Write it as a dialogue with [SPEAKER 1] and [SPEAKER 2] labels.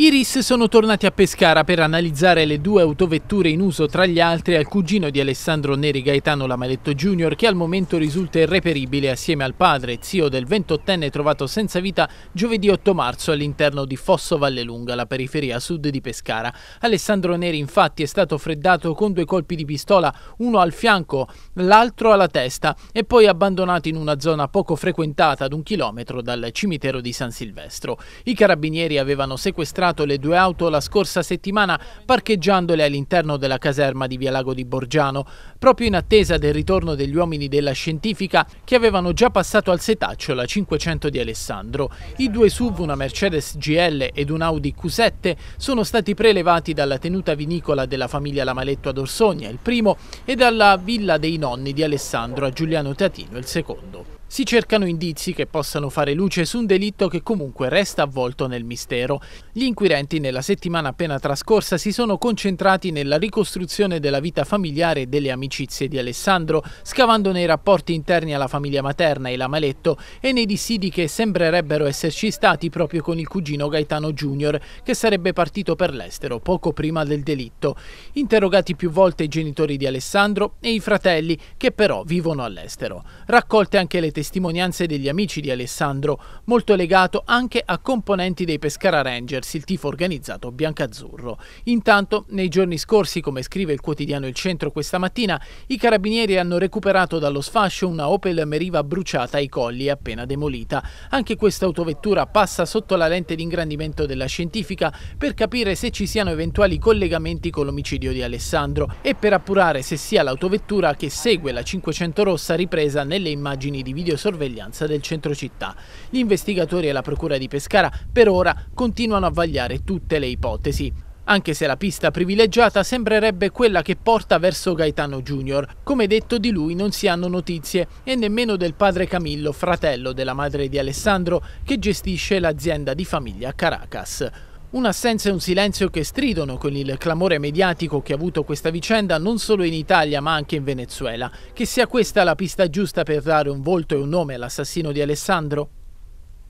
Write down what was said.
[SPEAKER 1] I RIS sono tornati a Pescara per analizzare le due autovetture in uso tra gli altri al cugino di Alessandro Neri Gaetano Lamaletto Jr. che al momento risulta irreperibile assieme al padre, zio del 28enne trovato senza vita giovedì 8 marzo all'interno di Fosso Vallelunga, la periferia sud di Pescara. Alessandro Neri infatti è stato freddato con due colpi di pistola, uno al fianco, l'altro alla testa e poi abbandonato in una zona poco frequentata ad un chilometro dal cimitero di San Silvestro. I carabinieri avevano sequestrato sequestrato le due auto la scorsa settimana parcheggiandole all'interno della caserma di Via Lago di Borgiano, proprio in attesa del ritorno degli uomini della scientifica che avevano già passato al setaccio la 500 di Alessandro. I due SUV, una Mercedes GL ed un Audi Q7, sono stati prelevati dalla tenuta vinicola della famiglia Lamaletto ad Orsogna, il primo, e dalla villa dei nonni di Alessandro a Giuliano Tatino, il secondo. Si cercano indizi che possano fare luce su un delitto che comunque resta avvolto nel mistero. Gli inquirenti nella settimana appena trascorsa si sono concentrati nella ricostruzione della vita familiare e delle amicizie di Alessandro, scavando nei rapporti interni alla famiglia materna e la Maletto e nei dissidi che sembrerebbero esserci stati proprio con il cugino Gaetano Junior, che sarebbe partito per l'estero poco prima del delitto. Interrogati più volte i genitori di Alessandro e i fratelli, che però vivono all'estero. Raccolte anche le testimonianze degli amici di Alessandro, molto legato anche a componenti dei Pescara Rangers, il tifo organizzato biancazzurro. Intanto, nei giorni scorsi, come scrive il quotidiano Il Centro questa mattina, i carabinieri hanno recuperato dallo sfascio una Opel Meriva bruciata ai colli e appena demolita. Anche questa autovettura passa sotto la lente d'ingrandimento della scientifica per capire se ci siano eventuali collegamenti con l'omicidio di Alessandro e per appurare se sia l'autovettura che segue la 500 rossa ripresa nelle immagini di video videosorveglianza del centro città. Gli investigatori e la procura di Pescara per ora continuano a vagliare tutte le ipotesi anche se la pista privilegiata sembrerebbe quella che porta verso Gaetano Junior. Come detto di lui non si hanno notizie e nemmeno del padre Camillo, fratello della madre di Alessandro, che gestisce l'azienda di famiglia a Caracas. Un'assenza e un silenzio che stridono con il clamore mediatico che ha avuto questa vicenda non solo in Italia ma anche in Venezuela. Che sia questa la pista giusta per dare un volto e un nome all'assassino di Alessandro?